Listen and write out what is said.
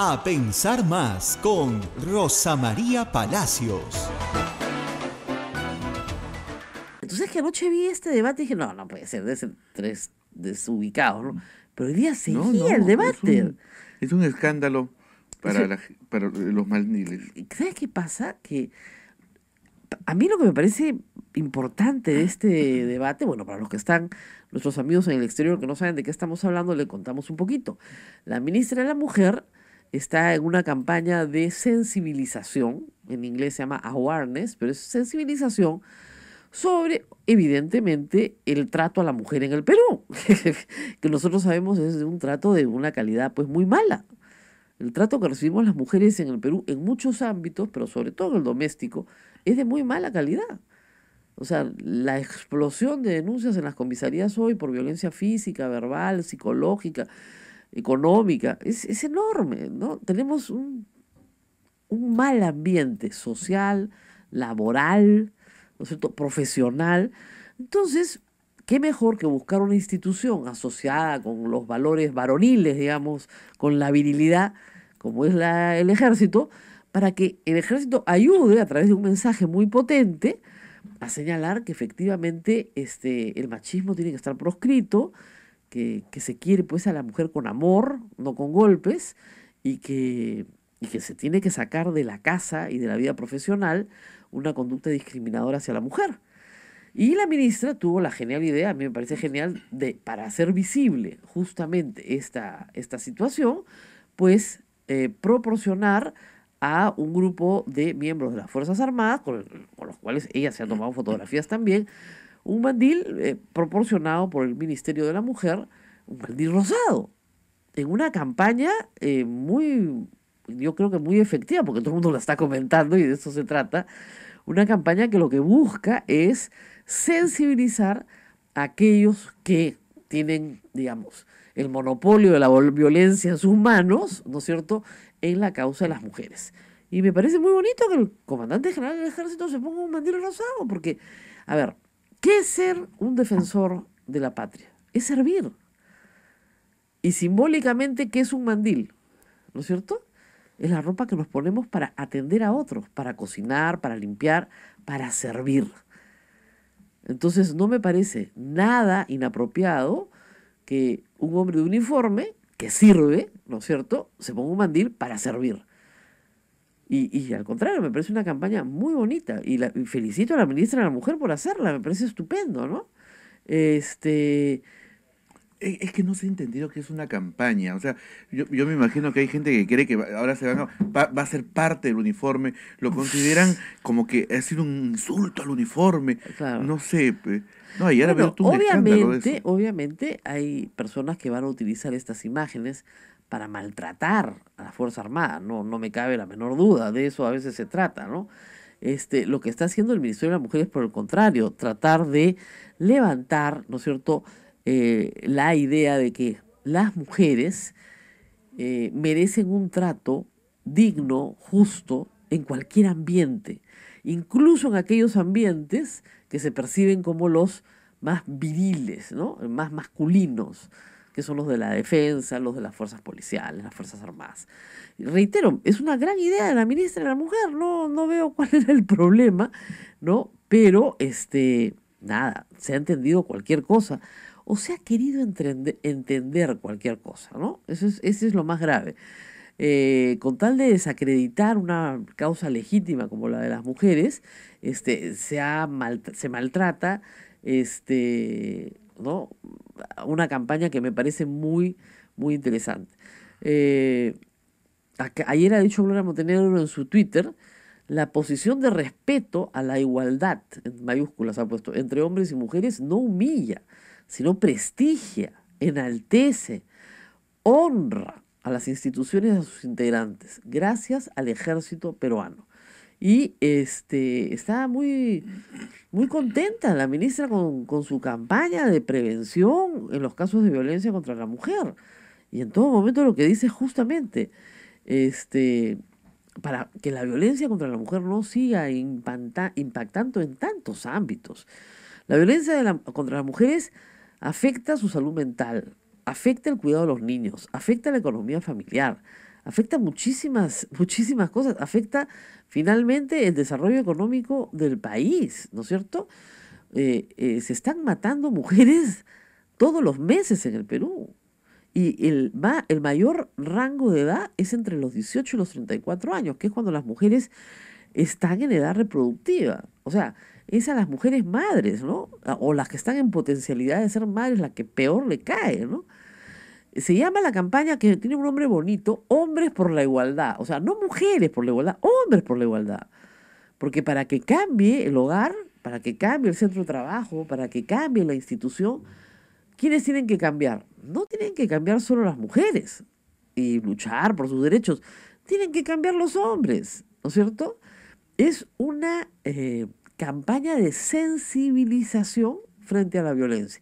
A pensar más con Rosa María Palacios. Entonces que anoche vi este debate y dije, no, no puede ser, de ser tres desubicados, ¿no? Pero hoy día seguía el debate. Es un, escándalo para, para los malniles. ¿Sabes qué pasa? Que a mí lo que me parece importante de este debate, bueno, para los que están, nuestros amigos en el exterior que no saben de qué estamos hablando, le contamos un poquito. La ministra de la Mujer está en una campaña de sensibilización, en inglés se llama awareness, pero es sensibilización sobre, evidentemente, el trato a la mujer en el Perú, que nosotros sabemos es un trato de una calidad pues muy mala. El trato que recibimos las mujeres en el Perú, en muchos ámbitos, pero sobre todo en el doméstico, es de muy mala calidad. O sea, la explosión de denuncias en las comisarías hoy por violencia física, verbal, psicológica, económica, es, enorme, ¿no? Tenemos un, mal ambiente social, laboral, ¿no profesional. Entonces, qué mejor que buscar una institución asociada con los valores varoniles, digamos, con la virilidad, como es la, el ejército, para que el ejército ayude a través de un mensaje muy potente a señalar que efectivamente este, el machismo tiene que estar proscrito, que, se quiere pues a la mujer con amor, no con golpes, y que, que se tiene que sacar de la casa y de la vida profesional una conducta discriminadora hacia la mujer. Y la ministra tuvo la genial idea, a mí me parece genial, de para hacer visible justamente esta, esta situación, pues eh, proporcionar a un grupo de miembros de las Fuerzas Armadas, con los cuales ella se ha tomado fotografías también, un mandil eh, proporcionado por el Ministerio de la Mujer, un mandil rosado, en una campaña eh, muy, yo creo que muy efectiva, porque todo el mundo la está comentando y de eso se trata, una campaña que lo que busca es sensibilizar a aquellos que tienen, digamos, el monopolio de la violencia en sus manos, ¿no es cierto?, en la causa de las mujeres. Y me parece muy bonito que el comandante general del ejército se ponga un mandil rosado, porque, a ver, ¿Qué es ser un defensor de la patria? Es servir. Y simbólicamente, ¿qué es un mandil? ¿No es cierto? Es la ropa que nos ponemos para atender a otros, para cocinar, para limpiar, para servir. Entonces no me parece nada inapropiado que un hombre de uniforme que sirve, ¿no es cierto?, se ponga un mandil para servir. Y, al contrario, me parece una campaña muy bonita. Y, la, felicito a la ministra de la Mujer por hacerla, me parece estupendo, ¿no? Este. Es que no se ha entendido que es una campaña. O sea, yo, me imagino que hay gente que cree que ahora se va, a ser parte del uniforme. Lo consideran como que ha sido un insulto al uniforme. Claro. No sé. No, obviamente, obviamente hay personas que van a utilizar estas imágenes para maltratar a la Fuerza Armada, no, no me cabe la menor duda, de eso a veces se trata, ¿no? Este, lo que está haciendo el Ministerio de las Mujeres, por el contrario, tratar de levantar, ¿no es cierto?, eh, la idea de que las mujeres eh, merecen un trato digno, justo, en cualquier ambiente, incluso en aquellos ambientes que se perciben como los más viriles, ¿no? más masculinos que son los de la defensa, los de las fuerzas policiales, las fuerzas armadas. Reitero, es una gran idea de la ministra de la mujer, no, no veo cuál era el problema, ¿no? Pero, este, nada, se ha entendido cualquier cosa o se ha querido entender cualquier cosa, ¿no? Eso es, lo más grave. Eh, con tal de desacreditar una causa legítima como la de las mujeres, este, se, se maltrata este, ¿no? una campaña que me parece muy, muy interesante. Eh, ayer ha dicho Gloria Montenegro en su Twitter la posición de respeto a la igualdad, en mayúsculas ha puesto, entre hombres y mujeres no humilla, sino prestigia, enaltece, honra a las instituciones y a sus integrantes, gracias al ejército peruano. Y este, está muy, muy contenta la ministra con, su campaña de prevención en los casos de violencia contra la mujer. Y en todo momento lo que dice es justamente, este, para que la violencia contra la mujer no siga impactando en tantos ámbitos. La violencia contra las mujeres afecta su salud mental, afecta el cuidado de los niños, afecta la economía familiar, afecta muchísimas, muchísimas cosas. Afecta finalmente el desarrollo económico del país, ¿no es cierto? Eh, eh, se están matando mujeres todos los meses en el Perú. Y el, el mayor rango de edad es entre los 18 y los 34 años, que es cuando las mujeres están en edad reproductiva. O sea, es a las mujeres madres, ¿no? O las que están en potencialidad de ser madres, la que peor le cae, ¿no? se llama la campaña que tiene un nombre bonito, Hombres por la Igualdad. O sea, no mujeres por la igualdad, hombres por la igualdad. Porque para que cambie el hogar, para que cambie el centro de trabajo, para que cambie la institución, ¿quiénes tienen que cambiar? No tienen que cambiar solo las mujeres y luchar por sus derechos, tienen que cambiar los hombres, ¿no es cierto? Es una eh, campaña de sensibilización frente a la violencia.